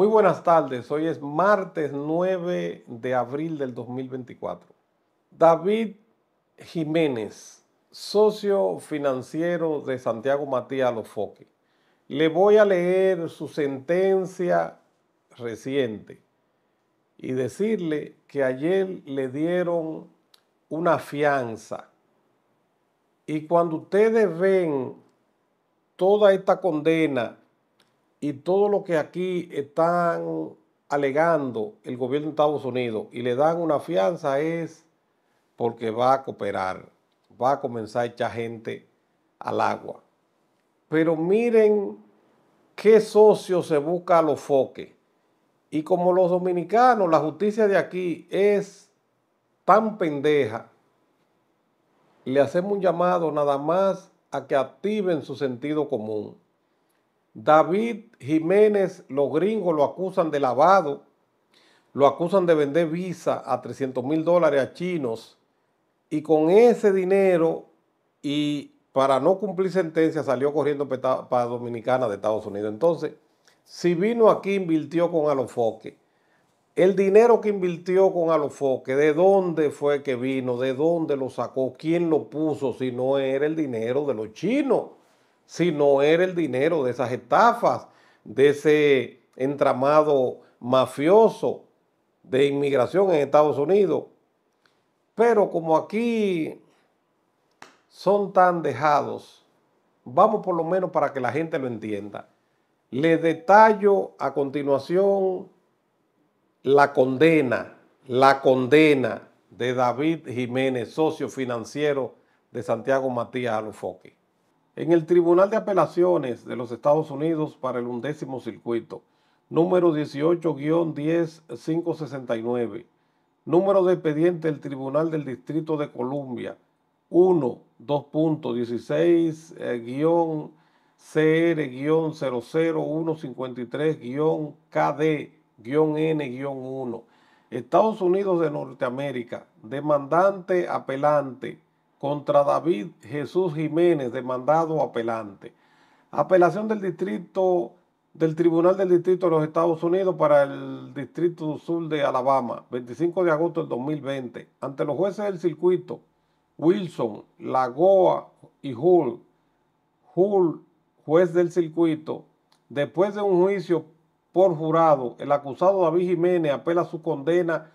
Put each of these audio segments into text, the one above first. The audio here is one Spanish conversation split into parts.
Muy buenas tardes, hoy es martes 9 de abril del 2024. David Jiménez, socio financiero de Santiago Matías Lofoque. Le voy a leer su sentencia reciente y decirle que ayer le dieron una fianza. Y cuando ustedes ven toda esta condena y todo lo que aquí están alegando el gobierno de Estados Unidos y le dan una fianza es porque va a cooperar, va a comenzar a echar gente al agua. Pero miren qué socio se busca a los foques. Y como los dominicanos, la justicia de aquí es tan pendeja, le hacemos un llamado nada más a que activen su sentido común. David Jiménez, los gringos lo acusan de lavado, lo acusan de vender visa a 300 mil dólares a chinos y con ese dinero y para no cumplir sentencia salió corriendo para Dominicana de Estados Unidos. Entonces, si vino aquí invirtió con Alofoque, el dinero que invirtió con Alofoque, ¿de dónde fue que vino? ¿De dónde lo sacó? ¿Quién lo puso? Si no era el dinero de los chinos si no era el dinero de esas estafas, de ese entramado mafioso de inmigración en Estados Unidos. Pero como aquí son tan dejados, vamos por lo menos para que la gente lo entienda. Le detallo a continuación la condena, la condena de David Jiménez, socio financiero de Santiago Matías alfoque en el Tribunal de Apelaciones de los Estados Unidos para el undécimo circuito, número 18 569 número de expediente del Tribunal del Distrito de Columbia, 1-2.16-CR-00153-KD-N-1. Eh, Estados Unidos de Norteamérica, demandante apelante contra David Jesús Jiménez, demandado apelante. Apelación del distrito del Tribunal del Distrito de los Estados Unidos para el Distrito Sur de Alabama, 25 de agosto del 2020, ante los jueces del circuito Wilson, Lagoa y Hull. Hull, juez del circuito, después de un juicio por jurado, el acusado David Jiménez apela su condena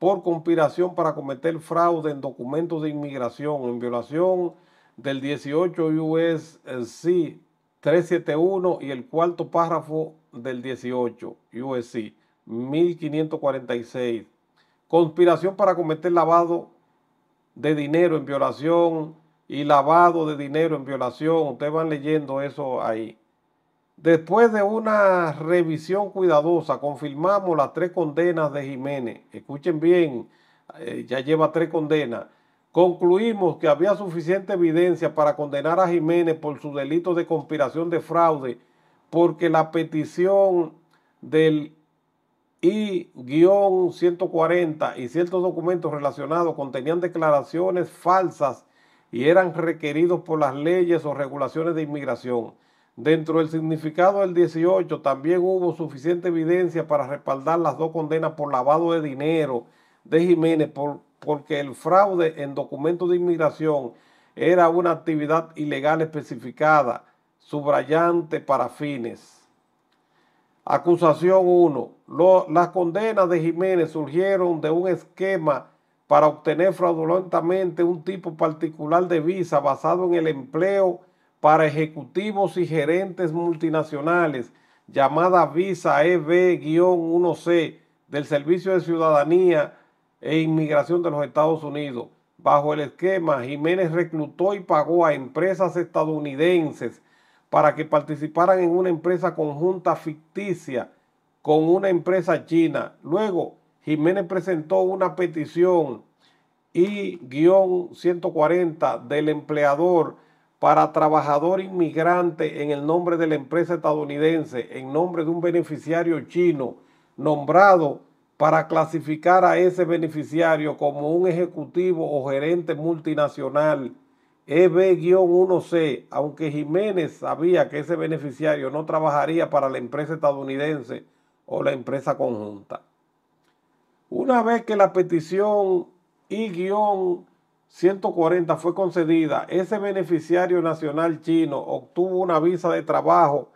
por conspiración para cometer fraude en documentos de inmigración en violación del 18 USC 371 y el cuarto párrafo del 18 USC 1546. Conspiración para cometer lavado de dinero en violación y lavado de dinero en violación. Ustedes van leyendo eso ahí. Después de una revisión cuidadosa, confirmamos las tres condenas de Jiménez. Escuchen bien, eh, ya lleva tres condenas. Concluimos que había suficiente evidencia para condenar a Jiménez por su delito de conspiración de fraude, porque la petición del I-140 y ciertos documentos relacionados contenían declaraciones falsas y eran requeridos por las leyes o regulaciones de inmigración. Dentro del significado del 18 también hubo suficiente evidencia para respaldar las dos condenas por lavado de dinero de Jiménez por, porque el fraude en documentos de inmigración era una actividad ilegal especificada, subrayante para fines. Acusación 1. Las condenas de Jiménez surgieron de un esquema para obtener fraudulentamente un tipo particular de visa basado en el empleo para ejecutivos y gerentes multinacionales, llamada Visa EB-1C del Servicio de Ciudadanía e Inmigración de los Estados Unidos. Bajo el esquema, Jiménez reclutó y pagó a empresas estadounidenses para que participaran en una empresa conjunta ficticia con una empresa china. Luego, Jiménez presentó una petición y-140 del empleador para trabajador inmigrante en el nombre de la empresa estadounidense, en nombre de un beneficiario chino, nombrado para clasificar a ese beneficiario como un ejecutivo o gerente multinacional. EB-1C, aunque Jiménez sabía que ese beneficiario no trabajaría para la empresa estadounidense o la empresa conjunta. Una vez que la petición y guión 140 fue concedida, ese beneficiario nacional chino obtuvo una visa de trabajo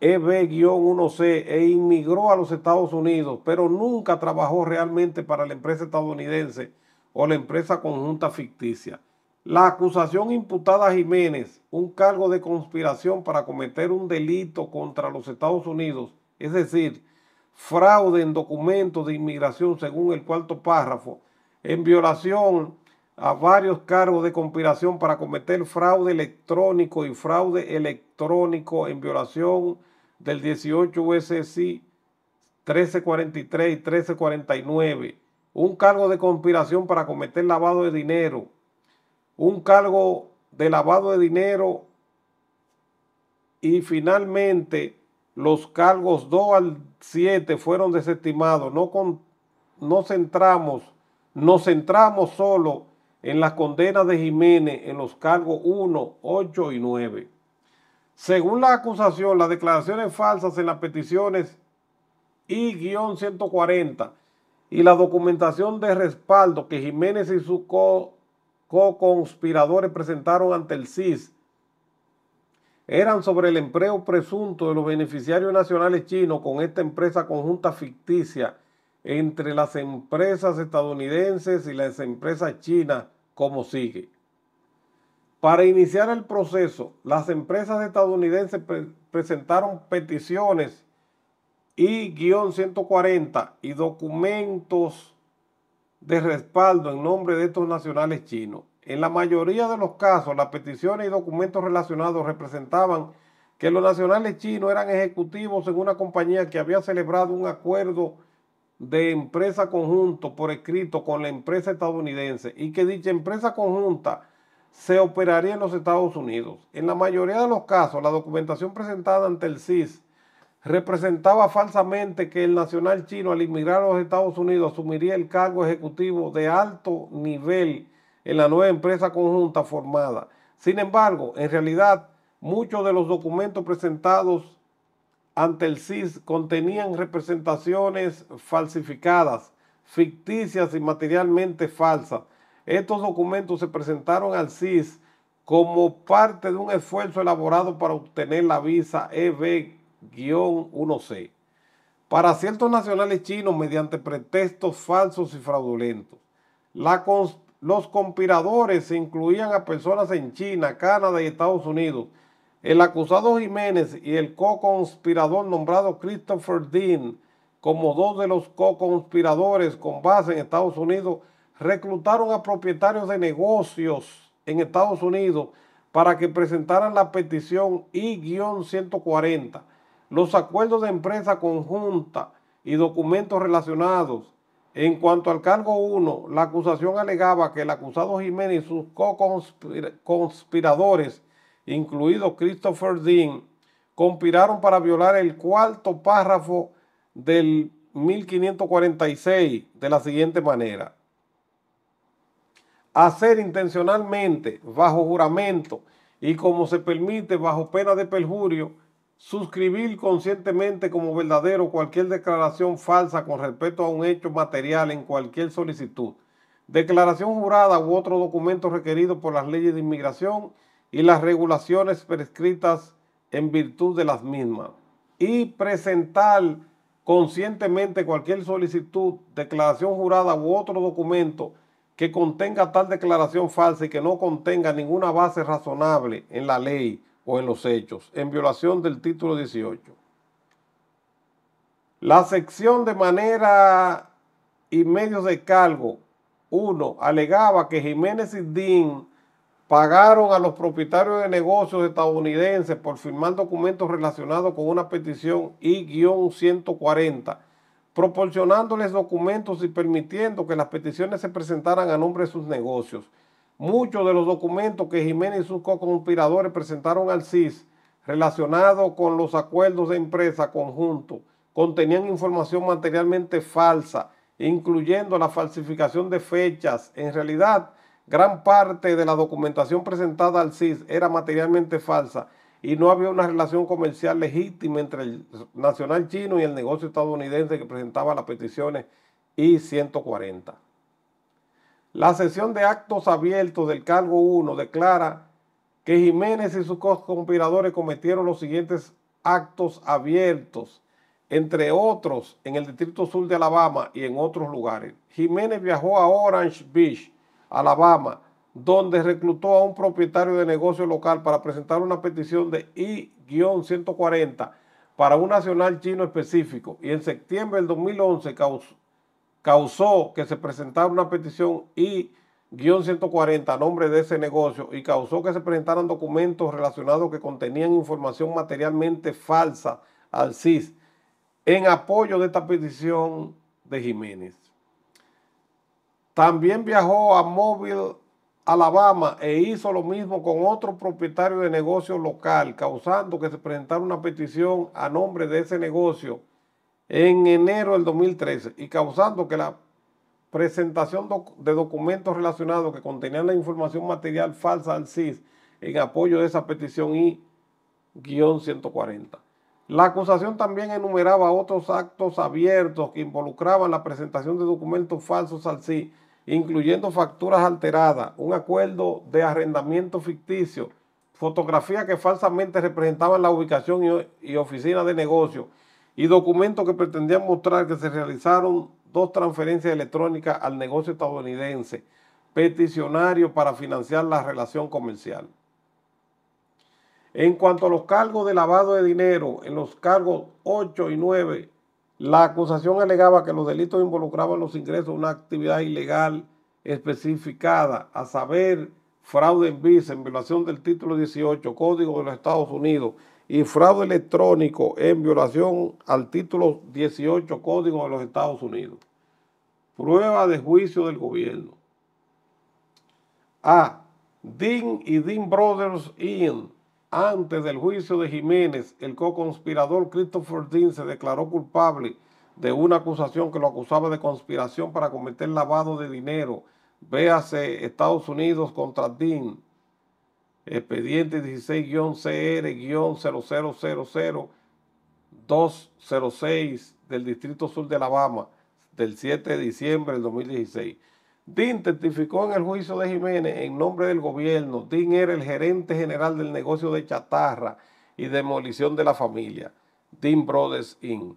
EB-1C e inmigró a los Estados Unidos, pero nunca trabajó realmente para la empresa estadounidense o la empresa conjunta ficticia. La acusación imputada a Jiménez, un cargo de conspiración para cometer un delito contra los Estados Unidos, es decir, fraude en documentos de inmigración según el cuarto párrafo, en violación a varios cargos de conspiración para cometer fraude electrónico y fraude electrónico en violación del 18 USC 1343 y 1349. Un cargo de conspiración para cometer lavado de dinero. Un cargo de lavado de dinero. Y finalmente los cargos 2 al 7 fueron desestimados. No, no centramos, nos centramos solo en las condenas de Jiménez en los cargos 1, 8 y 9. Según la acusación, las declaraciones falsas en las peticiones I-140 y la documentación de respaldo que Jiménez y sus co-conspiradores presentaron ante el CIS eran sobre el empleo presunto de los beneficiarios nacionales chinos con esta empresa conjunta ficticia entre las empresas estadounidenses y las empresas chinas como sigue. Para iniciar el proceso, las empresas estadounidenses presentaron peticiones y guión 140 y documentos de respaldo en nombre de estos nacionales chinos. En la mayoría de los casos, las peticiones y documentos relacionados representaban que los nacionales chinos eran ejecutivos en una compañía que había celebrado un acuerdo de empresa conjunto por escrito con la empresa estadounidense y que dicha empresa conjunta se operaría en los Estados Unidos. En la mayoría de los casos, la documentación presentada ante el CIS representaba falsamente que el nacional chino al inmigrar a los Estados Unidos asumiría el cargo ejecutivo de alto nivel en la nueva empresa conjunta formada. Sin embargo, en realidad, muchos de los documentos presentados ante el CIS contenían representaciones falsificadas, ficticias y materialmente falsas. Estos documentos se presentaron al CIS como parte de un esfuerzo elaborado para obtener la visa EB-1C para ciertos nacionales chinos mediante pretextos falsos y fraudulentos. los conspiradores incluían a personas en China, Canadá y Estados Unidos el acusado Jiménez y el co-conspirador nombrado Christopher Dean como dos de los co-conspiradores con base en Estados Unidos reclutaron a propietarios de negocios en Estados Unidos para que presentaran la petición I-140, los acuerdos de empresa conjunta y documentos relacionados. En cuanto al cargo 1, la acusación alegaba que el acusado Jiménez y sus co-conspiradores incluido Christopher Dean, conspiraron para violar el cuarto párrafo del 1546 de la siguiente manera. Hacer intencionalmente, bajo juramento y como se permite bajo pena de perjurio, suscribir conscientemente como verdadero cualquier declaración falsa con respecto a un hecho material en cualquier solicitud, declaración jurada u otro documento requerido por las leyes de inmigración y las regulaciones prescritas en virtud de las mismas y presentar conscientemente cualquier solicitud, declaración jurada u otro documento que contenga tal declaración falsa y que no contenga ninguna base razonable en la ley o en los hechos, en violación del título 18. La sección de manera y medios de cargo 1 alegaba que Jiménez Dean pagaron a los propietarios de negocios estadounidenses por firmar documentos relacionados con una petición I-140, proporcionándoles documentos y permitiendo que las peticiones se presentaran a nombre de sus negocios. Muchos de los documentos que Jiménez y sus co-conspiradores presentaron al CIS relacionados con los acuerdos de empresa conjunto contenían información materialmente falsa, incluyendo la falsificación de fechas. En realidad, Gran parte de la documentación presentada al CIS era materialmente falsa y no había una relación comercial legítima entre el nacional chino y el negocio estadounidense que presentaba las peticiones I-140. La sesión de actos abiertos del cargo 1 declara que Jiménez y sus conspiradores cometieron los siguientes actos abiertos, entre otros en el Distrito Sur de Alabama y en otros lugares. Jiménez viajó a Orange Beach Alabama, donde reclutó a un propietario de negocio local para presentar una petición de I-140 para un nacional chino específico y en septiembre del 2011 causó, causó que se presentara una petición I-140 a nombre de ese negocio y causó que se presentaran documentos relacionados que contenían información materialmente falsa al CIS en apoyo de esta petición de Jiménez. También viajó a Mobile, Alabama e hizo lo mismo con otro propietario de negocio local, causando que se presentara una petición a nombre de ese negocio en enero del 2013 y causando que la presentación de documentos relacionados que contenían la información material falsa al CIS en apoyo de esa petición y guión 140. La acusación también enumeraba otros actos abiertos que involucraban la presentación de documentos falsos al CIS incluyendo facturas alteradas, un acuerdo de arrendamiento ficticio, fotografías que falsamente representaban la ubicación y, oficina de negocio y documentos que pretendían mostrar que se realizaron dos transferencias electrónicas al negocio estadounidense, peticionario para financiar la relación comercial. En cuanto a los cargos de lavado de dinero, en los cargos 8 y 9 la acusación alegaba que los delitos involucraban los ingresos de una actividad ilegal especificada, a saber, fraude en visa en violación del título 18, Código de los Estados Unidos, y fraude electrónico en violación al título 18, Código de los Estados Unidos. Prueba de juicio del gobierno. A. Dean y Dean Brothers Inc., antes del juicio de Jiménez, el co-conspirador Christopher Dean se declaró culpable de una acusación que lo acusaba de conspiración para cometer lavado de dinero. Véase Estados Unidos contra Dean. Expediente 16-CR-0000206 del Distrito Sur de Alabama, del 7 de diciembre del 2016. DIN testificó en el juicio de Jiménez en nombre del gobierno. DIN era el gerente general del negocio de chatarra y demolición de la familia, DIN Brothers Inc.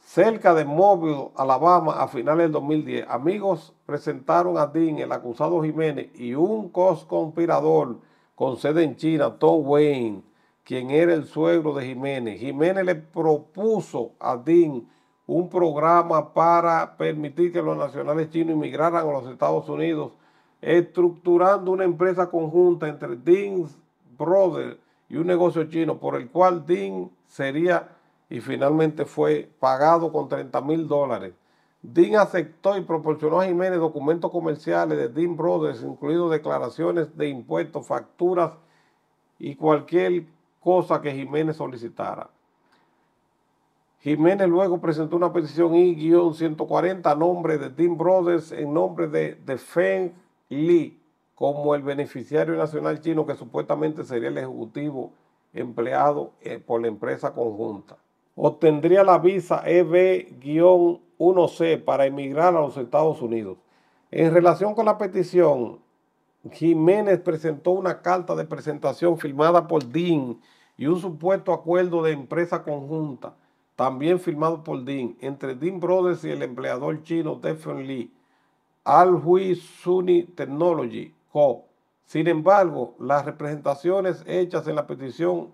Cerca de Mobile, Alabama, a finales del 2010, amigos presentaron a DIN, el acusado Jiménez, y un conspirador con sede en China, Tom Wayne, quien era el suegro de Jiménez. Jiménez le propuso a DIN un programa para permitir que los nacionales chinos inmigraran a los Estados Unidos, estructurando una empresa conjunta entre Dean Brothers y un negocio chino por el cual Dean sería y finalmente fue pagado con 30 mil dólares. Dean aceptó y proporcionó a Jiménez documentos comerciales de Dean Brothers, incluidos declaraciones de impuestos, facturas y cualquier cosa que Jiménez solicitara. Jiménez luego presentó una petición I-140 a nombre de Dean Brothers en nombre de, de Feng Li como el beneficiario nacional chino que supuestamente sería el ejecutivo empleado eh, por la empresa conjunta. Obtendría la visa EB-1C para emigrar a los Estados Unidos. En relación con la petición, Jiménez presentó una carta de presentación firmada por Dean y un supuesto acuerdo de empresa conjunta también firmado por Dean, entre Dean Brothers y el empleador chino Stephen Lee, Alhui Suni Technology Co. Sin embargo, las representaciones hechas en la petición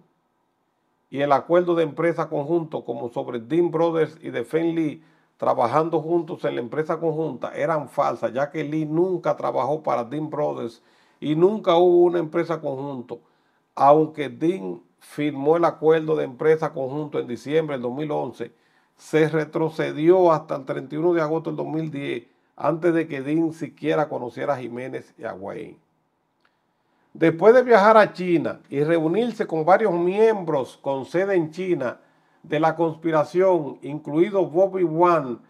y el acuerdo de empresa conjunto, como sobre Dean Brothers y Defen Lee, trabajando juntos en la empresa conjunta, eran falsas, ya que Lee nunca trabajó para Dean Brothers y nunca hubo una empresa conjunto, aunque Dean firmó el acuerdo de empresa conjunto en diciembre del 2011, se retrocedió hasta el 31 de agosto del 2010, antes de que Dean siquiera conociera a Jiménez y a Wayne. Después de viajar a China y reunirse con varios miembros con sede en China de la conspiración, incluido Bobby Wan,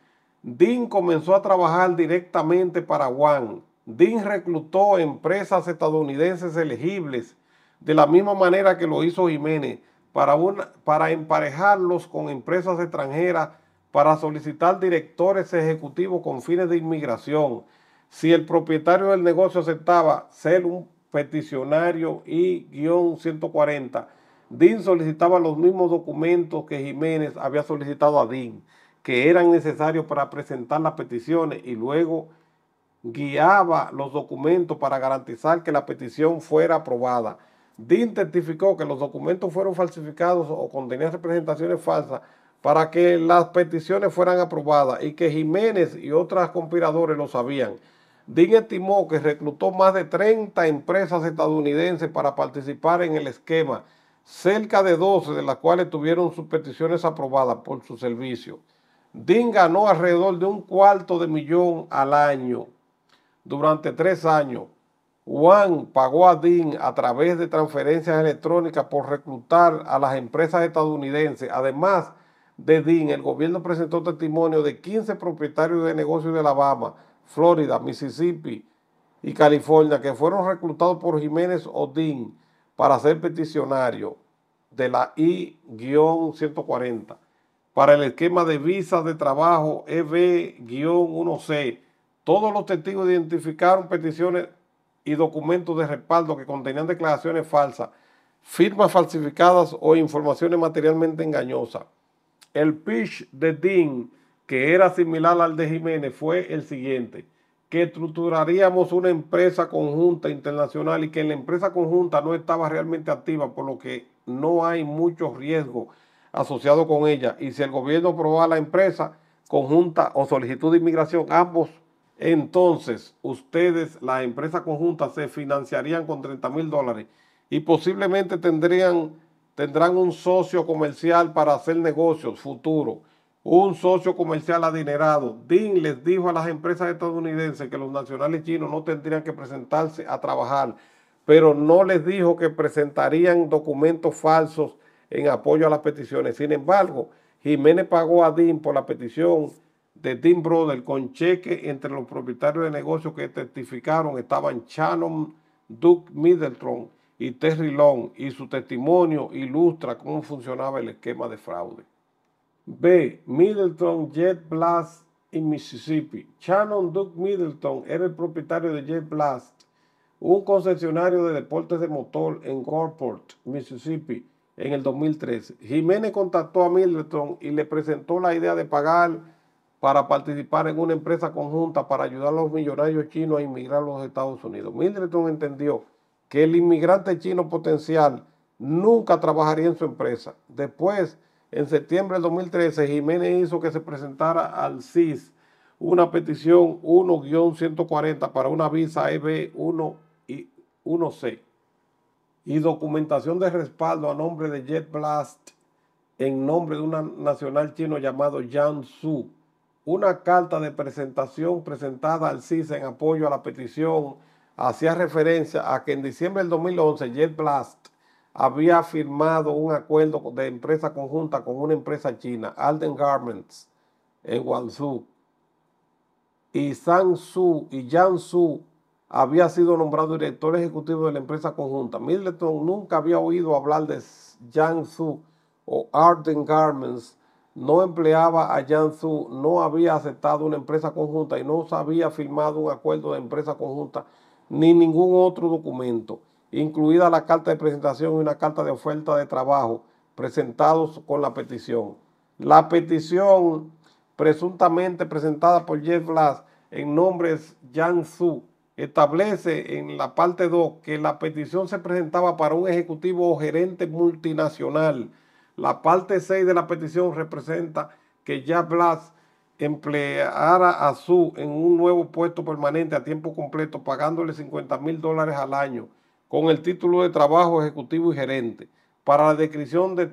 Dean comenzó a trabajar directamente para Wan. Dean reclutó empresas estadounidenses elegibles de la misma manera que lo hizo Jiménez, para, para emparejarlos con empresas extranjeras, para solicitar directores ejecutivos con fines de inmigración. Si el propietario del negocio aceptaba ser un peticionario y guión 140, DIN solicitaba los mismos documentos que Jiménez había solicitado a DIN, que eran necesarios para presentar las peticiones y luego guiaba los documentos para garantizar que la petición fuera aprobada. DIN testificó que los documentos fueron falsificados o contenían representaciones falsas para que las peticiones fueran aprobadas y que Jiménez y otras conspiradores lo sabían. DIN estimó que reclutó más de 30 empresas estadounidenses para participar en el esquema, cerca de 12 de las cuales tuvieron sus peticiones aprobadas por su servicio. DIN ganó alrededor de un cuarto de millón al año durante tres años Juan pagó a Dean a través de transferencias electrónicas por reclutar a las empresas estadounidenses. Además de Dean, el gobierno presentó testimonio de 15 propietarios de negocios de Alabama, Florida, Mississippi y California que fueron reclutados por Jiménez Odín para ser peticionarios de la I-140 para el esquema de visas de trabajo EB-1C. Todos los testigos identificaron peticiones y documentos de respaldo que contenían declaraciones falsas, firmas falsificadas o informaciones materialmente engañosas. El pitch de Dean, que era similar al de Jiménez, fue el siguiente, que estructuraríamos una empresa conjunta internacional y que la empresa conjunta no estaba realmente activa, por lo que no hay mucho riesgo asociado con ella. Y si el gobierno aprobaba la empresa conjunta o solicitud de inmigración, ambos entonces ustedes, la empresa conjunta, se financiarían con 30 mil dólares y posiblemente tendrían, tendrán un socio comercial para hacer negocios futuros, un socio comercial adinerado. Dean les dijo a las empresas estadounidenses que los nacionales chinos no tendrían que presentarse a trabajar, pero no les dijo que presentarían documentos falsos en apoyo a las peticiones. Sin embargo, Jiménez pagó a Dean por la petición de Tim Brothers con cheque entre los propietarios de negocios que testificaron estaban Shannon Duke Middleton y Terry Long y su testimonio ilustra cómo funcionaba el esquema de fraude. B. Middleton Jet Blast en Mississippi. Shannon Duke Middleton era el propietario de Jet Blast, un concesionario de deportes de motor en Corport, Mississippi, en el 2013. Jiménez contactó a Middleton y le presentó la idea de pagar para participar en una empresa conjunta para ayudar a los millonarios chinos a inmigrar a los Estados Unidos. Middleton entendió que el inmigrante chino potencial nunca trabajaría en su empresa. Después, en septiembre de 2013, Jiménez hizo que se presentara al CIS una petición 1-140 para una visa EB1 y 1C y documentación de respaldo a nombre de Jet Blast en nombre de un nacional chino llamado Yang Su una carta de presentación presentada al CISA en apoyo a la petición hacía referencia a que en diciembre del 2011 Jet Blast había firmado un acuerdo de empresa conjunta con una empresa china, Alden Garments, en Guangzhou. Y Su y Su había sido nombrado director ejecutivo de la empresa conjunta. Middleton nunca había oído hablar de Yang Su o Arden Garments no empleaba a Jansu, no había aceptado una empresa conjunta y no se había firmado un acuerdo de empresa conjunta ni ningún otro documento, incluida la carta de presentación y una carta de oferta de trabajo presentados con la petición. La petición presuntamente presentada por Jeff Blas en nombre de Jansu establece en la parte 2 que la petición se presentaba para un ejecutivo o gerente multinacional la parte 6 de la petición representa que ya Blas empleara a Su en un nuevo puesto permanente a tiempo completo, pagándole 50 mil dólares al año, con el título de trabajo ejecutivo y gerente. Para la descripción de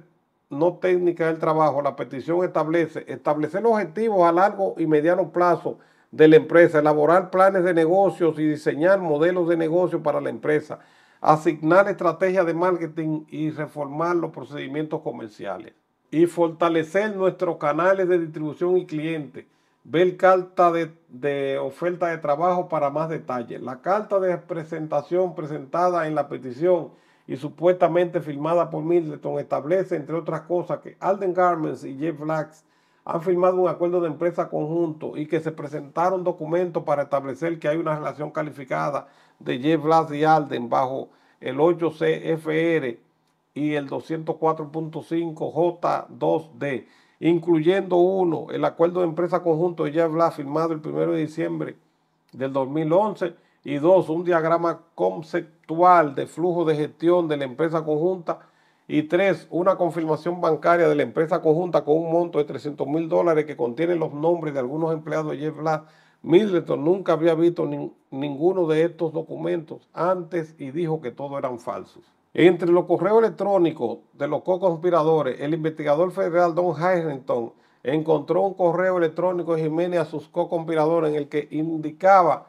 no técnica del trabajo, la petición establece establecer objetivos a largo y mediano plazo de la empresa, elaborar planes de negocios y diseñar modelos de negocio para la empresa, asignar estrategias de marketing y reformar los procedimientos comerciales. Y fortalecer nuestros canales de distribución y clientes. Ver carta de, oferta de trabajo para más detalles. La carta de presentación presentada en la petición y supuestamente firmada por Middleton establece, entre otras cosas, que Alden Garments y Jeff Blacks han firmado un acuerdo de empresa conjunto y que se presentaron documentos para establecer que hay una relación calificada de Jeff Blas y Alden bajo el 8CFR y el 204.5J2D, incluyendo uno, el acuerdo de empresa conjunto de Jeff firmado el 1 de diciembre del 2011 y dos, un diagrama conceptual de flujo de gestión de la empresa conjunta y tres, una confirmación bancaria de la empresa conjunta con un monto de 300 mil dólares que contiene los nombres de algunos empleados de Jeff Blas Middleton nunca había visto ninguno de estos documentos antes y dijo que todos eran falsos. Entre los correos electrónicos de los co-conspiradores, el investigador federal Don Harrington encontró un correo electrónico de Jiménez a sus co-conspiradores en el que indicaba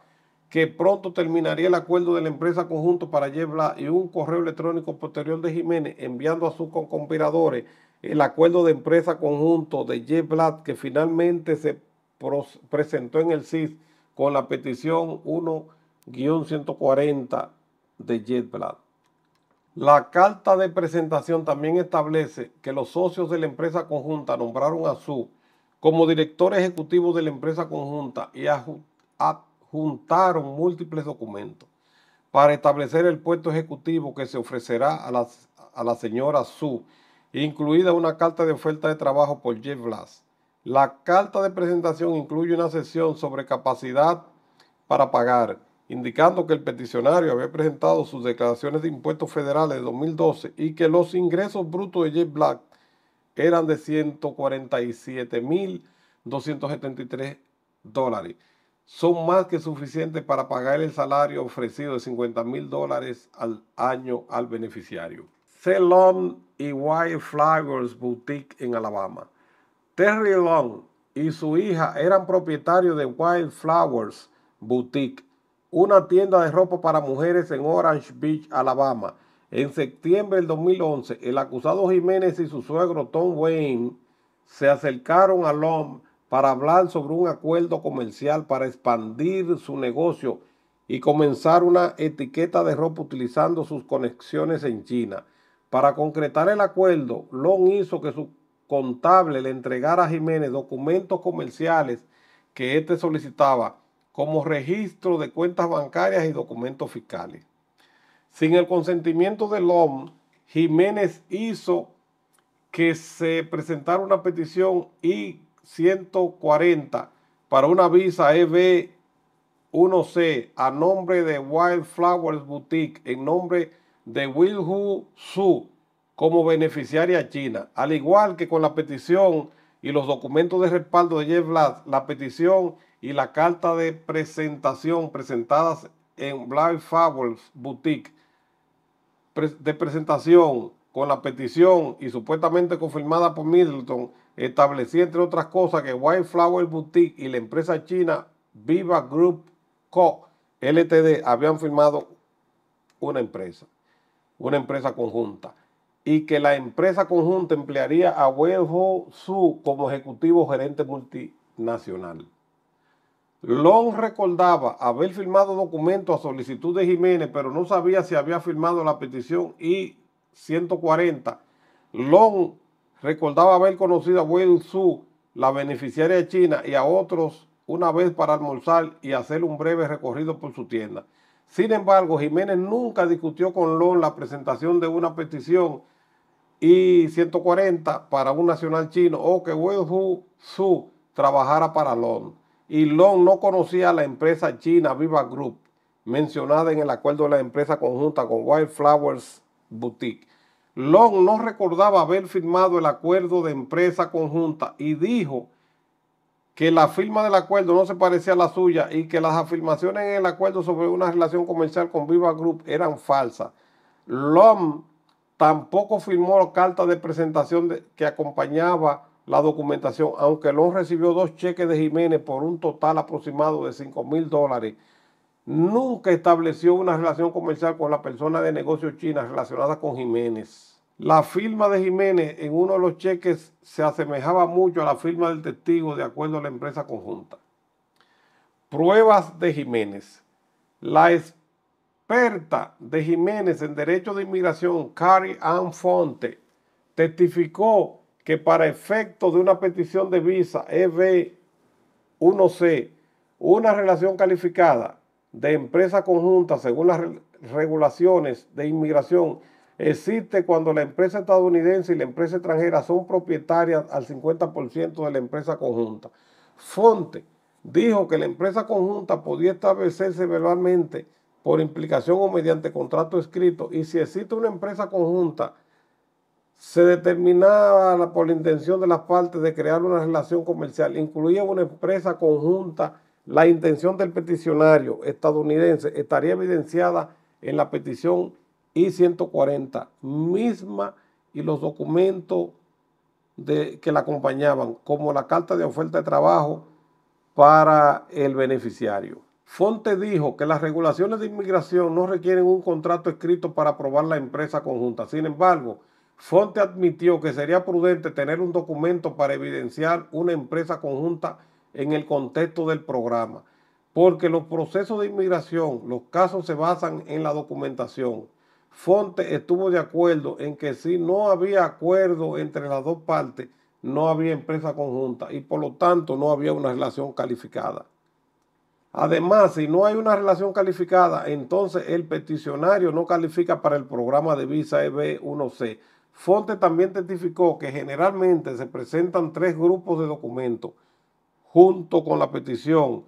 que pronto terminaría el acuerdo de la empresa conjunto para Yebla y un correo electrónico posterior de Jiménez enviando a sus co-conspiradores el acuerdo de empresa conjunto de Jeff Blatt que finalmente se presentó en el CIS con la petición 1-140 de JetBlad. La carta de presentación también establece que los socios de la empresa conjunta nombraron a su como director ejecutivo de la empresa conjunta y adjuntaron múltiples documentos para establecer el puesto ejecutivo que se ofrecerá a la, a la señora Su, incluida una carta de oferta de trabajo por Jeff Blas. La carta de presentación incluye una sesión sobre capacidad para pagar, indicando que el peticionario había presentado sus declaraciones de impuestos federales de 2012 y que los ingresos brutos de J. Black eran de 147.273 dólares. Son más que suficientes para pagar el salario ofrecido de 50.000 dólares al año al beneficiario. Celon y White Flowers Boutique en Alabama. Terry Long y su hija eran propietarios de Wildflowers Boutique, una tienda de ropa para mujeres en Orange Beach, Alabama. En septiembre del 2011, el acusado Jiménez y su suegro Tom Wayne se acercaron a Long para hablar sobre un acuerdo comercial para expandir su negocio y comenzar una etiqueta de ropa utilizando sus conexiones en China. Para concretar el acuerdo, Long hizo que su contable le entregara a Jiménez documentos comerciales que éste solicitaba como registro de cuentas bancarias y documentos fiscales. Sin el consentimiento de LOM, Jiménez hizo que se presentara una petición I-140 para una visa EB-1C a nombre de Wildflowers Boutique en nombre de Wilhu Su como beneficiaria China. Al igual que con la petición y los documentos de respaldo de Jeff Vlad, la petición y la carta de presentación presentadas en Black Flowers Boutique de presentación con la petición y supuestamente confirmada por Middleton, establecía entre otras cosas que White Flower Boutique y la empresa china Viva Group Co. Ltd. habían firmado una empresa, una empresa conjunta y que la empresa conjunta emplearía a Wei Ho Su como ejecutivo gerente multinacional. Long recordaba haber firmado documentos a solicitud de Jiménez, pero no sabía si había firmado la petición I-140. Long recordaba haber conocido a Wen Su, la beneficiaria de China, y a otros una vez para almorzar y hacer un breve recorrido por su tienda. Sin embargo, Jiménez nunca discutió con Long la presentación de una petición y 140 para un nacional chino o que Wei Su trabajara para Long. Y Long no conocía la empresa china Viva Group, mencionada en el acuerdo de la empresa conjunta con Wildflowers Boutique. Long no recordaba haber firmado el acuerdo de empresa conjunta y dijo que la firma del acuerdo no se parecía a la suya y que las afirmaciones en el acuerdo sobre una relación comercial con Viva Group eran falsas. Long Tampoco firmó la carta de presentación que acompañaba la documentación, aunque Long recibió dos cheques de Jiménez por un total aproximado de 5 mil dólares. Nunca estableció una relación comercial con la persona de negocio china relacionada con Jiménez. La firma de Jiménez en uno de los cheques se asemejaba mucho a la firma del testigo de acuerdo a la empresa conjunta. Pruebas de Jiménez. La experta de Jiménez en Derecho de Inmigración, Carrie Ann Fonte, testificó que para efecto de una petición de visa EB-1C, una relación calificada de empresa conjunta según las regulaciones de inmigración existe cuando la empresa estadounidense y la empresa extranjera son propietarias al 50% de la empresa conjunta. Fonte dijo que la empresa conjunta podía establecerse verbalmente por implicación o mediante contrato escrito y si existe una empresa conjunta, se determinaba por la intención de las partes de crear una relación comercial, incluía una empresa conjunta, la intención del peticionario estadounidense estaría evidenciada en la petición I-140 misma y los documentos que la acompañaban, como la carta de oferta de trabajo para el beneficiario. Fonte dijo que las regulaciones de inmigración no requieren un contrato escrito para aprobar la empresa conjunta. Sin embargo, Fonte admitió que sería prudente tener un documento para evidenciar una empresa conjunta en el contexto del programa, porque los procesos de inmigración, los casos se basan en la documentación. Fonte estuvo de acuerdo en que si no había acuerdo entre las dos partes, no había empresa conjunta y por lo tanto no había una relación calificada. Además, si no hay una relación calificada, entonces el peticionario no califica para el programa de visa EB1C. Fonte también testificó que generalmente se presentan tres grupos de documentos junto con la petición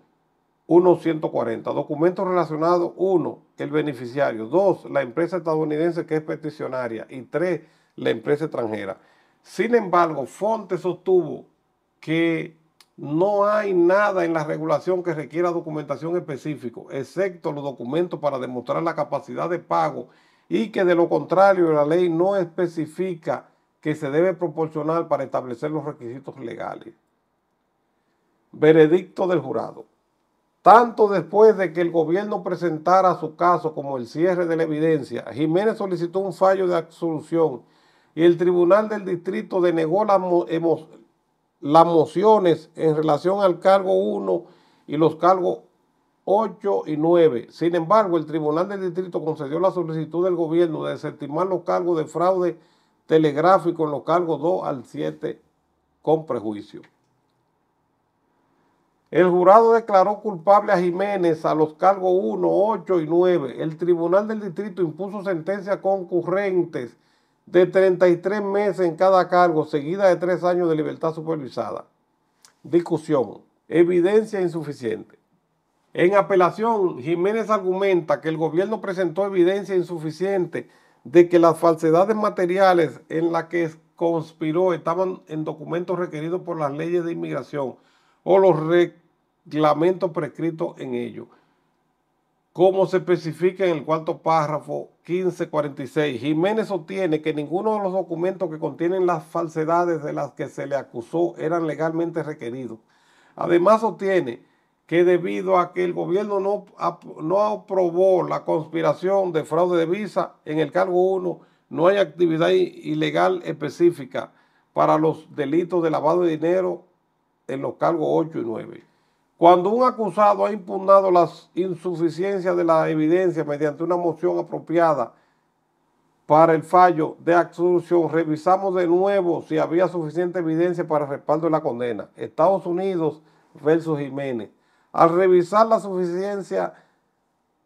1.140. Documentos relacionados, uno, el beneficiario, dos, la empresa estadounidense que es peticionaria y tres, la empresa extranjera. Sin embargo, Fonte sostuvo que no hay nada en la regulación que requiera documentación específica, excepto los documentos para demostrar la capacidad de pago y que de lo contrario la ley no especifica que se debe proporcionar para establecer los requisitos legales. Veredicto del jurado. Tanto después de que el gobierno presentara su caso como el cierre de la evidencia, Jiménez solicitó un fallo de absolución y el Tribunal del Distrito denegó la, las mociones en relación al cargo 1 y los cargos 8 y 9. Sin embargo, el Tribunal del Distrito concedió la solicitud del gobierno de desestimar los cargos de fraude telegráfico en los cargos 2 al 7 con prejuicio. El jurado declaró culpable a Jiménez a los cargos 1, 8 y 9. El Tribunal del Distrito impuso sentencias concurrentes de 33 meses en cada cargo, seguida de 3 años de libertad supervisada. Discusión. Evidencia insuficiente. En apelación, Jiménez argumenta que el gobierno presentó evidencia insuficiente de que las falsedades materiales en las que conspiró estaban en documentos requeridos por las leyes de inmigración o los reglamentos prescritos en ellos, como se especifica en el cuarto párrafo 1546. Jiménez sostiene que ninguno de los documentos que contienen las falsedades de las que se le acusó eran legalmente requeridos. Además sostiene que debido a que el gobierno no, no aprobó la conspiración de fraude de visa, en el cargo 1 no hay actividad ilegal específica para los delitos de lavado de dinero en los cargos 8 y 9. Cuando un acusado ha impugnado la insuficiencia de la evidencia mediante una moción apropiada para el fallo de absolución, revisamos de nuevo si había suficiente evidencia para el respaldo de la condena. Estados Unidos versus Jiménez. Al revisar la suficiencia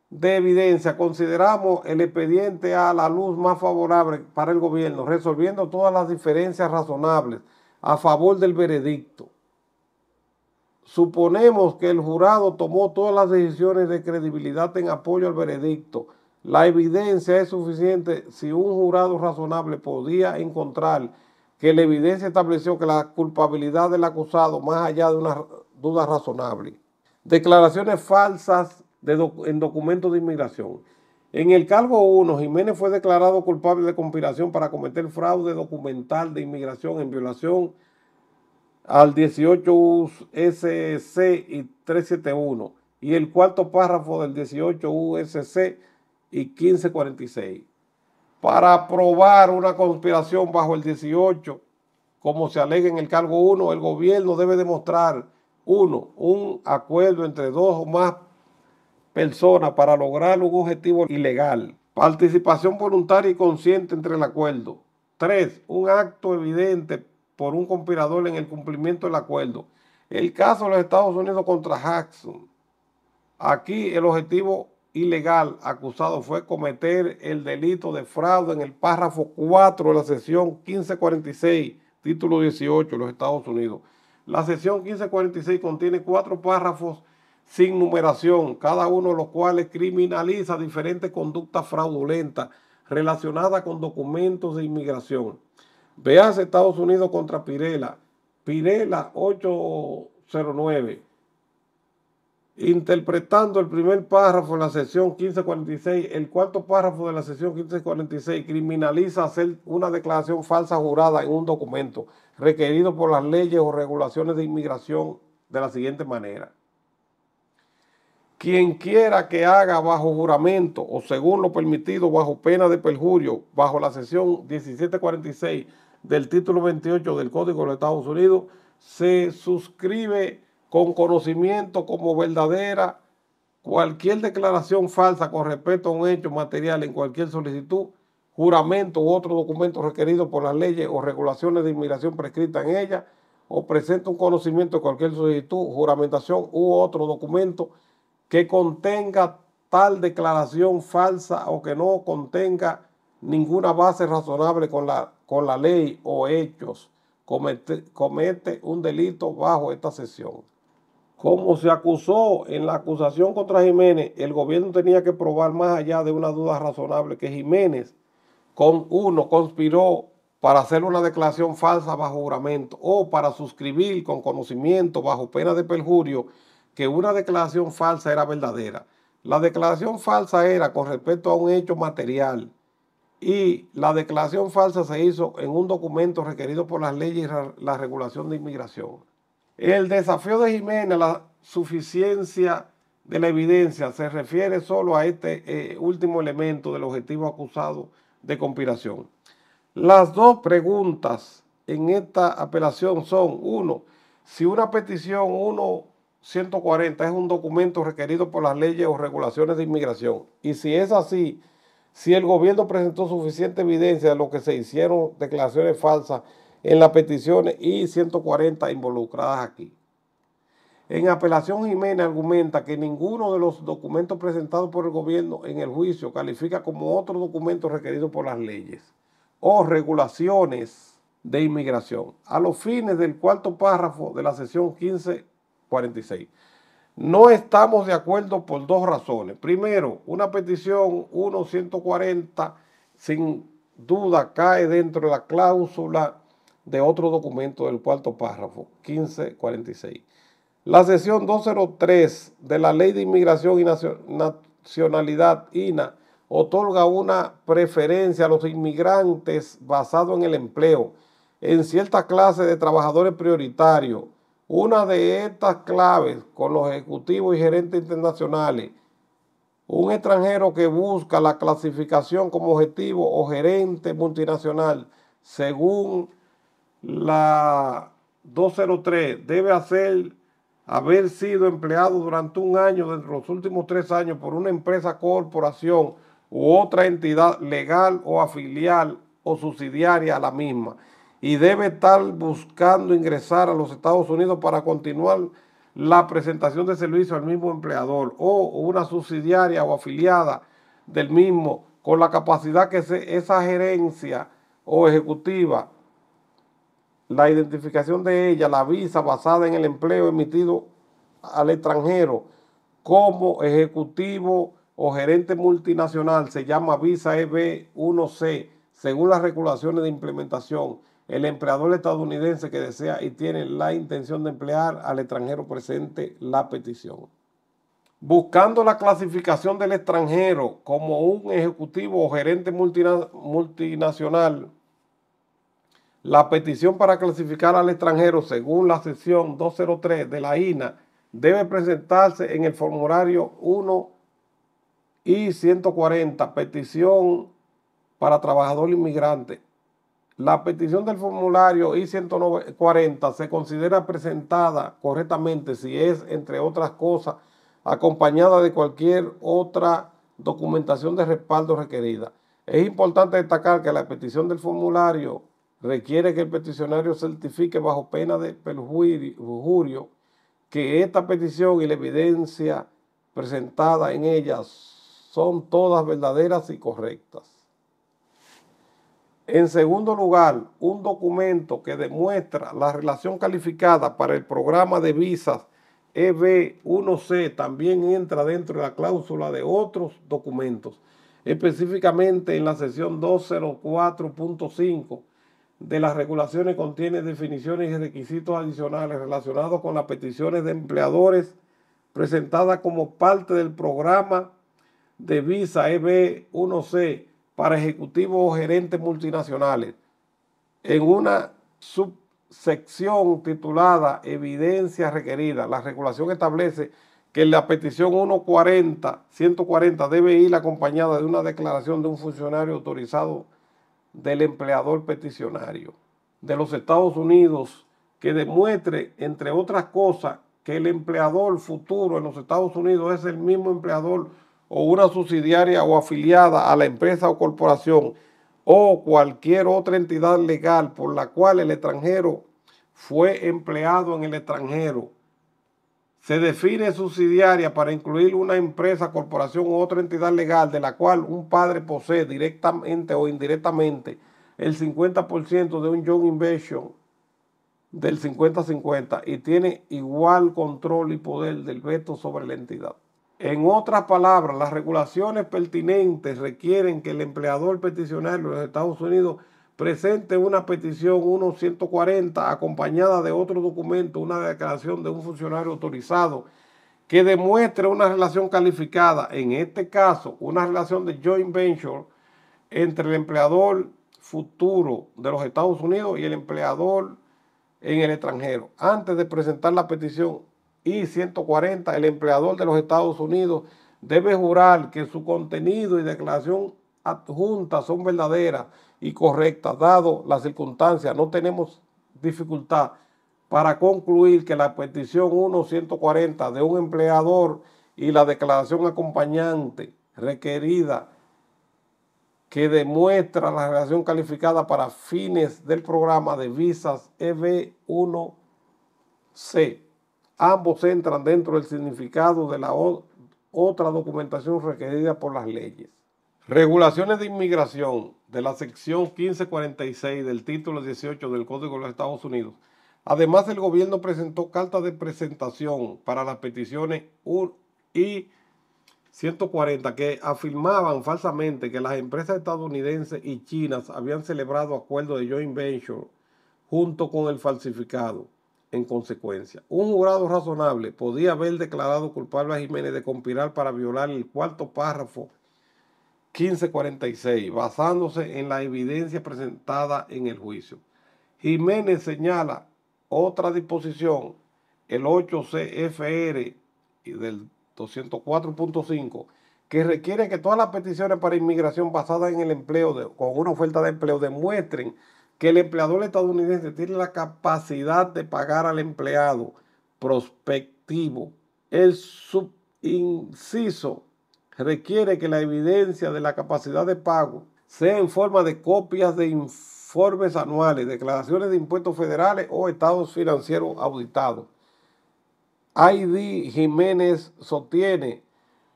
de evidencia, consideramos el expediente a la luz más favorable para el gobierno, resolviendo todas las diferencias razonables a favor del veredicto. Suponemos que el jurado tomó todas las decisiones de credibilidad en apoyo al veredicto. La evidencia es suficiente si un jurado razonable podía encontrar que la evidencia estableció que la culpabilidad del acusado más allá de una duda razonable. Declaraciones falsas en documentos de inmigración. En el cargo 1, Jiménez fue declarado culpable de conspiración para cometer fraude documental de inmigración en violación al 18 USC y 371 y el cuarto párrafo del 18 USC y 1546. Para probar una conspiración bajo el 18, como se alega en el cargo 1, el gobierno debe demostrar, uno un acuerdo entre dos o más personas para lograr un objetivo ilegal. Participación voluntaria y consciente entre el acuerdo. 3. Un acto evidente por un conspirador en el cumplimiento del acuerdo. El caso de los Estados Unidos contra Jackson. Aquí el objetivo ilegal acusado fue cometer el delito de fraude en el párrafo 4 de la sesión 1546, título 18 los Estados Unidos. La sesión 1546 contiene cuatro párrafos sin numeración, cada uno de los cuales criminaliza diferentes conductas fraudulentas relacionadas con documentos de inmigración. Veas Estados Unidos contra Pirela. Pirela 809. Interpretando el primer párrafo de la sesión 1546, el cuarto párrafo de la sesión 1546 criminaliza hacer una declaración falsa jurada en un documento requerido por las leyes o regulaciones de inmigración de la siguiente manera. Quien quiera que haga bajo juramento o según lo permitido bajo pena de perjurio, bajo la sesión 1746, del título 28 del Código de los Estados Unidos se suscribe con conocimiento como verdadera cualquier declaración falsa con respecto a un hecho material en cualquier solicitud, juramento u otro documento requerido por las leyes o regulaciones de inmigración prescritas en ella, o presenta un conocimiento de cualquier solicitud, juramentación u otro documento que contenga tal declaración falsa o que no contenga ninguna base razonable con la con la ley o hechos comete, un delito bajo esta sesión. Como se acusó en la acusación contra Jiménez, el gobierno tenía que probar más allá de una duda razonable que Jiménez, con uno, conspiró para hacer una declaración falsa bajo juramento o para suscribir con conocimiento bajo pena de perjurio que una declaración falsa era verdadera. La declaración falsa era con respecto a un hecho material y la declaración falsa se hizo en un documento requerido por las leyes y la regulación de inmigración. El desafío de Jiménez, la suficiencia de la evidencia, se refiere solo a este eh, último elemento del objetivo acusado de conspiración. Las dos preguntas en esta apelación son, uno, si una petición 1.140 es un documento requerido por las leyes o regulaciones de inmigración, y si es así, si el gobierno presentó suficiente evidencia de lo que se hicieron declaraciones falsas en las peticiones y 140 involucradas aquí. En apelación, Jiménez argumenta que ninguno de los documentos presentados por el gobierno en el juicio califica como otro documento requerido por las leyes o regulaciones de inmigración, a los fines del cuarto párrafo de la sesión 1546. No estamos de acuerdo por dos razones. Primero, una petición 1140 sin duda cae dentro de la cláusula de otro documento del cuarto párrafo, 1546. La sesión 203 de la Ley de Inmigración y Nacionalidad INA otorga una preferencia a los inmigrantes basado en el empleo en cierta clase de trabajadores prioritarios una de estas claves con los ejecutivos y gerentes internacionales, un extranjero que busca la clasificación como objetivo o gerente multinacional, según la 203, debe haber sido empleado durante un año dentro de los últimos tres años por una empresa, corporación u otra entidad legal o afilial o subsidiaria a la misma y debe estar buscando ingresar a los Estados Unidos para continuar la presentación de servicio al mismo empleador o una subsidiaria o afiliada del mismo con la capacidad que esa gerencia o ejecutiva, la identificación de ella, la visa basada en el empleo emitido al extranjero como ejecutivo o gerente multinacional, se llama visa EB1C, según las regulaciones de implementación el empleador estadounidense que desea y tiene la intención de emplear al extranjero presente la petición. Buscando la clasificación del extranjero como un ejecutivo o gerente multinacional, la petición para clasificar al extranjero según la sección 203 de la INA debe presentarse en el formulario 1 y 140, petición para trabajador inmigrante la petición del formulario I-140 se considera presentada correctamente si es, entre otras cosas, acompañada de cualquier otra documentación de respaldo requerida. Es importante destacar que la petición del formulario requiere que el peticionario certifique bajo pena de perjurio que esta petición y la evidencia presentada en ella son todas verdaderas y correctas. En segundo lugar, un documento que demuestra la relación calificada para el programa de visas EB1C también entra dentro de la cláusula de otros documentos, específicamente en la sección 204.5 de las regulaciones contiene definiciones y requisitos adicionales relacionados con las peticiones de empleadores presentadas como parte del programa de visa EB1C para ejecutivos o gerentes multinacionales en una subsección titulada Evidencia requerida. La regulación establece que la petición 140, 140 debe ir acompañada de una declaración de un funcionario autorizado del empleador peticionario de los Estados Unidos que demuestre, entre otras cosas, que el empleador futuro en los Estados Unidos es el mismo empleador o una subsidiaria o afiliada a la empresa o corporación o cualquier otra entidad legal por la cual el extranjero fue empleado en el extranjero. Se define subsidiaria para incluir una empresa, corporación u otra entidad legal de la cual un padre posee directamente o indirectamente el 50% de un joint invention del 50-50 y tiene igual control y poder del veto sobre la entidad. En otras palabras, las regulaciones pertinentes requieren que el empleador peticionario de los Estados Unidos presente una petición 140 acompañada de otro documento, una declaración de un funcionario autorizado que demuestre una relación calificada, en este caso una relación de joint venture entre el empleador futuro de los Estados Unidos y el empleador en el extranjero. Antes de presentar la petición, y 140, el empleador de los Estados Unidos debe jurar que su contenido y declaración adjunta son verdaderas y correctas. Dado las circunstancias, no tenemos dificultad para concluir que la petición 1.140 de un empleador y la declaración acompañante requerida que demuestra la relación calificada para fines del programa de visas EB1C Ambos entran dentro del significado de la otra documentación requerida por las leyes. Regulaciones de inmigración de la sección 1546 del título 18 del Código de los Estados Unidos. Además, el gobierno presentó cartas de presentación para las peticiones 1 y 140 que afirmaban falsamente que las empresas estadounidenses y chinas habían celebrado acuerdos de joint venture junto con el falsificado en consecuencia. Un jurado razonable podía haber declarado culpable a Jiménez de conspirar para violar el cuarto párrafo 1546, basándose en la evidencia presentada en el juicio. Jiménez señala otra disposición, el 8CFR del 204.5, que requiere que todas las peticiones para inmigración basadas en el empleo con una oferta de empleo demuestren que el empleador estadounidense tiene la capacidad de pagar al empleado prospectivo. El subinciso requiere que la evidencia de la capacidad de pago sea en forma de copias de informes anuales, declaraciones de impuestos federales o estados financieros auditados. ID Jiménez sostiene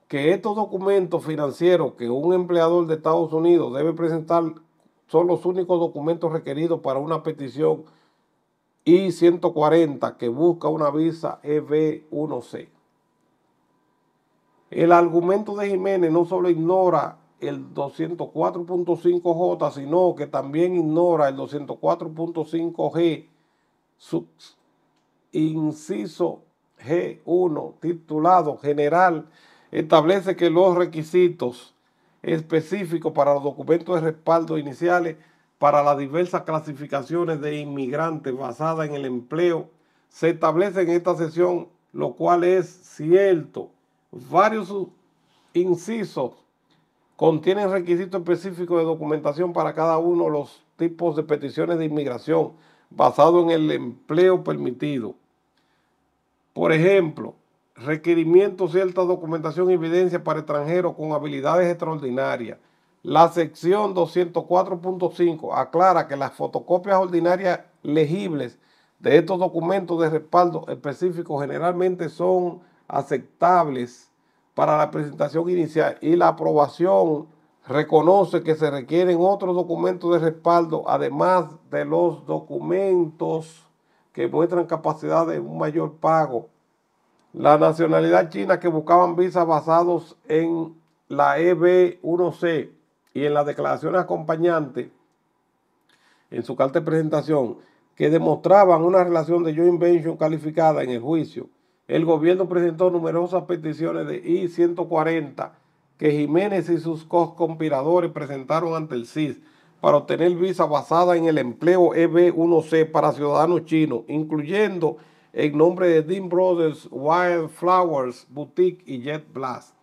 que estos documentos financieros que un empleador de Estados Unidos debe presentar son los únicos documentos requeridos para una petición I-140 que busca una visa EB-1C. El argumento de Jiménez no solo ignora el 204.5J, sino que también ignora el 204.5G, inciso G1, titulado general, establece que los requisitos específico para los documentos de respaldo iniciales para las diversas clasificaciones de inmigrantes basadas en el empleo se establece en esta sesión, lo cual es cierto. Varios incisos contienen requisitos específicos de documentación para cada uno de los tipos de peticiones de inmigración basado en el empleo permitido. Por ejemplo, requerimiento cierta documentación y evidencia para extranjeros con habilidades extraordinarias. La sección 204.5 aclara que las fotocopias ordinarias legibles de estos documentos de respaldo específicos generalmente son aceptables para la presentación inicial y la aprobación reconoce que se requieren otros documentos de respaldo además de los documentos que muestran capacidad de un mayor pago la nacionalidad china que buscaban visas basados en la EB1C y en la declaración acompañante en su carta de presentación que demostraban una relación de joint venture calificada en el juicio. El gobierno presentó numerosas peticiones de I-140 que Jiménez y sus co-conspiradores presentaron ante el CIS para obtener visa basada en el empleo EB1C para ciudadanos chinos, incluyendo en nombre de Dean Brothers, Wildflowers Boutique y Jet Blast.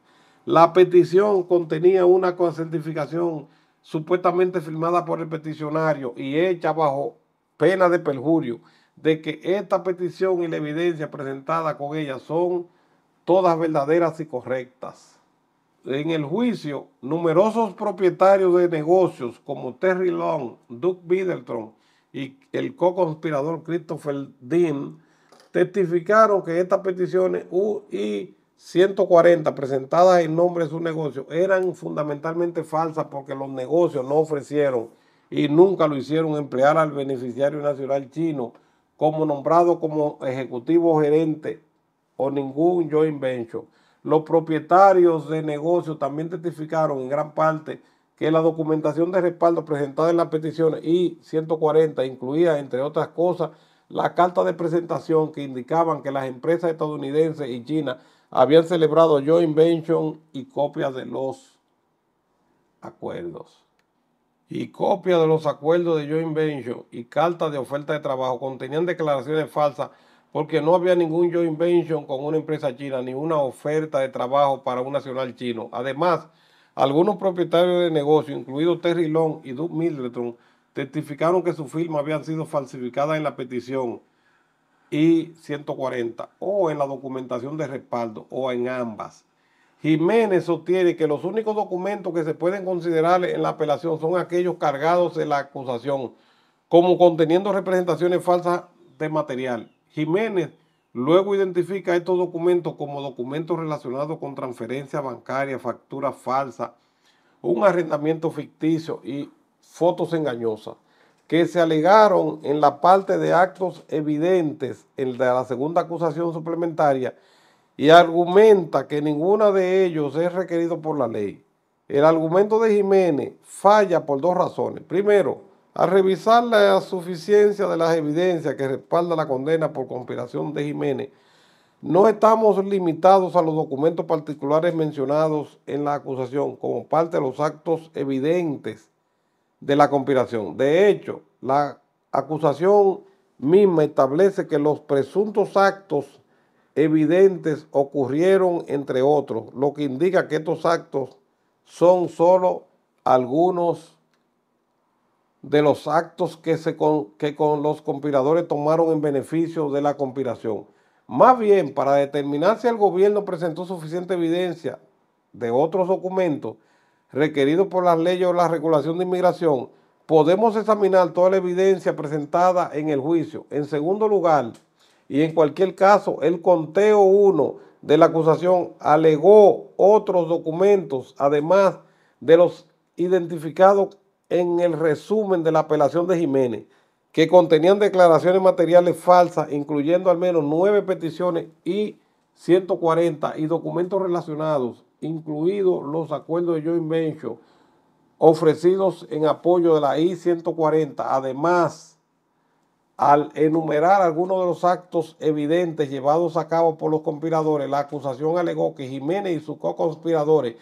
La petición contenía una concientificación supuestamente firmada por el peticionario y hecha bajo pena de perjurio de que esta petición y la evidencia presentada con ella son todas verdaderas y correctas. En el juicio, numerosos propietarios de negocios como Terry Long, Doug Biddleton y el co-conspirador Christopher Dean testificaron que estas peticiones y 140 presentadas en nombre de su negocio eran fundamentalmente falsas porque los negocios no ofrecieron y nunca lo hicieron emplear al beneficiario nacional chino como nombrado como ejecutivo gerente o ningún joint venture. Los propietarios de negocios también testificaron en gran parte que la documentación de respaldo presentada en las peticiones I-140 incluía, entre otras cosas, la carta de presentación que indicaban que las empresas estadounidenses y chinas habían celebrado joint Invention y copias de los acuerdos. Y copias de los acuerdos de joint Invention y cartas de oferta de trabajo contenían declaraciones falsas porque no había ningún joint Invention con una empresa china ni una oferta de trabajo para un nacional chino. Además, algunos propietarios de negocio, incluidos Terry Long y Doug Mildredon, testificaron que su firma había sido falsificada en la petición I-140 o en la documentación de respaldo o en ambas. Jiménez sostiene que los únicos documentos que se pueden considerar en la apelación son aquellos cargados de la acusación como conteniendo representaciones falsas de material. Jiménez luego identifica estos documentos como documentos relacionados con transferencia bancaria, facturas falsas, un arrendamiento ficticio y fotos engañosas que se alegaron en la parte de actos evidentes en la segunda acusación suplementaria y argumenta que ninguna de ellos es requerido por la ley. El argumento de Jiménez falla por dos razones. Primero, al revisar la suficiencia de las evidencias que respalda la condena por conspiración de Jiménez, no estamos limitados a los documentos particulares mencionados en la acusación como parte de los actos evidentes de la conspiración. De hecho, la acusación misma establece que los presuntos actos evidentes ocurrieron entre otros, lo que indica que estos actos son solo algunos de los actos que, se que con los conspiradores tomaron en beneficio de la conspiración. Más bien, para determinar si el gobierno presentó suficiente evidencia de otros documentos, requeridos por las leyes o la regulación de inmigración, podemos examinar toda la evidencia presentada en el juicio. En segundo lugar, y en cualquier caso, el conteo 1 de la acusación alegó otros documentos, además de los identificados en el resumen de la apelación de Jiménez, que contenían declaraciones materiales falsas, incluyendo al menos nueve peticiones y 140 y documentos relacionados incluidos los acuerdos de joint venture ofrecidos en apoyo de la I-140. Además, al enumerar algunos de los actos evidentes llevados a cabo por los conspiradores, la acusación alegó que Jiménez y sus co-conspiradores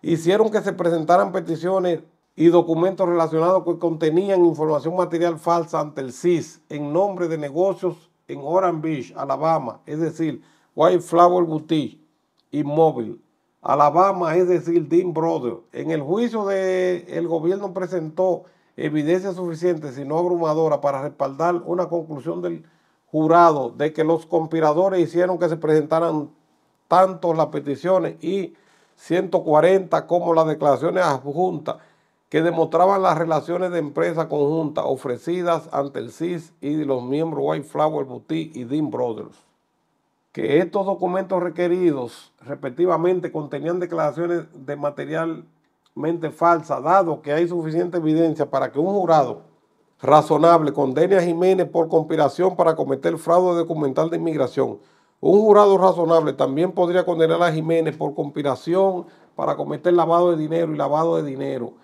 hicieron que se presentaran peticiones y documentos relacionados que contenían información material falsa ante el CIS en nombre de negocios en Orange Beach, Alabama, es decir, White Flower Boutique, Mobile. Alabama, es decir, Dean Brothers, En el juicio del el gobierno presentó evidencia suficiente, si no abrumadora, para respaldar una conclusión del jurado de que los conspiradores hicieron que se presentaran tanto las peticiones y 140 como las declaraciones adjuntas que demostraban las relaciones de empresa conjunta ofrecidas ante el CIS y los miembros White Flower Boutique y Dean Brothers que estos documentos requeridos respectivamente contenían declaraciones de materialmente falsa, dado que hay suficiente evidencia para que un jurado razonable condene a Jiménez por conspiración para cometer fraude documental de inmigración. Un jurado razonable también podría condenar a Jiménez por conspiración para cometer lavado de dinero y lavado de dinero.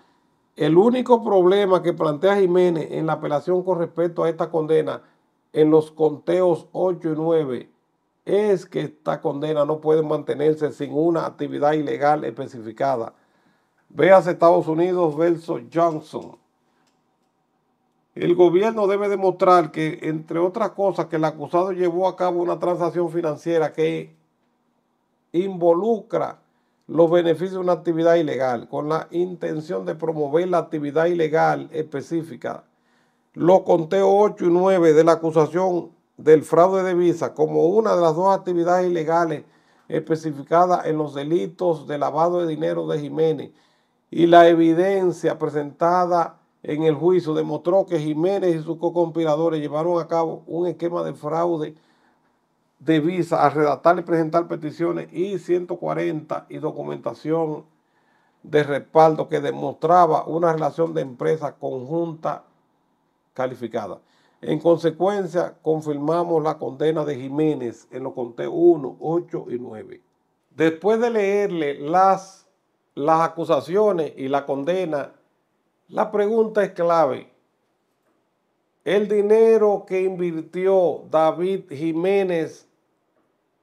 El único problema que plantea Jiménez en la apelación con respecto a esta condena en los conteos 8 y 9 es que esta condena no puede mantenerse sin una actividad ilegal especificada. Véase Estados Unidos versus Johnson. El gobierno debe demostrar que, entre otras cosas, que el acusado llevó a cabo una transacción financiera que involucra los beneficios de una actividad ilegal con la intención de promover la actividad ilegal específica. Los conteos 8 y 9 de la acusación del fraude de visa como una de las dos actividades ilegales especificadas en los delitos de lavado de dinero de Jiménez y la evidencia presentada en el juicio demostró que Jiménez y sus co-conspiradores llevaron a cabo un esquema de fraude de visa a redactar y presentar peticiones y 140 y documentación de respaldo que demostraba una relación de empresa conjunta calificada. En consecuencia, confirmamos la condena de Jiménez en los conteos 1, 8 y 9. Después de leerle las, las acusaciones y la condena, la pregunta es clave. El dinero que invirtió David Jiménez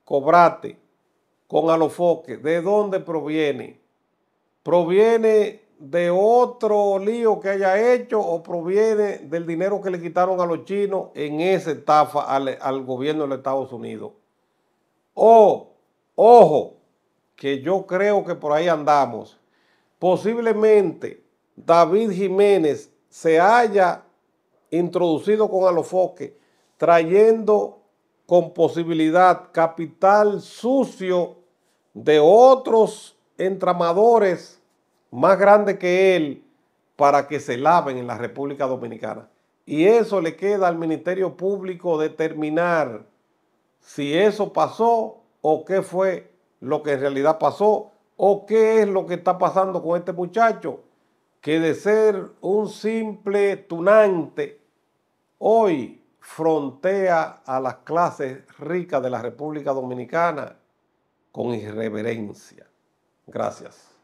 Cobrate con Alofoque, ¿de dónde proviene? Proviene de otro lío que haya hecho o proviene del dinero que le quitaron a los chinos en esa estafa al, gobierno de los Estados Unidos. O, ojo, que yo creo que por ahí andamos. Posiblemente David Jiménez se haya introducido con alofoque, trayendo con posibilidad capital sucio de otros entramadores más grande que él para que se laven en la República Dominicana. Y eso le queda al Ministerio Público determinar si eso pasó o qué fue lo que en realidad pasó o qué es lo que está pasando con este muchacho que de ser un simple tunante hoy frontea a las clases ricas de la República Dominicana con irreverencia. Gracias.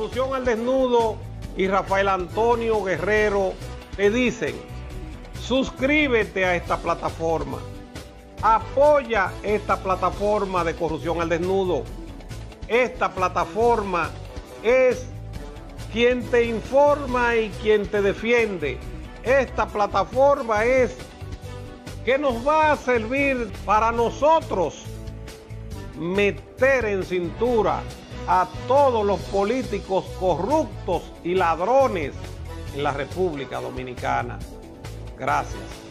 Corrupción al Desnudo y Rafael Antonio Guerrero te dicen, suscríbete a esta plataforma, apoya esta plataforma de Corrupción al Desnudo. Esta plataforma es quien te informa y quien te defiende. Esta plataforma es que nos va a servir para nosotros meter en cintura a todos los políticos corruptos y ladrones en la República Dominicana. Gracias.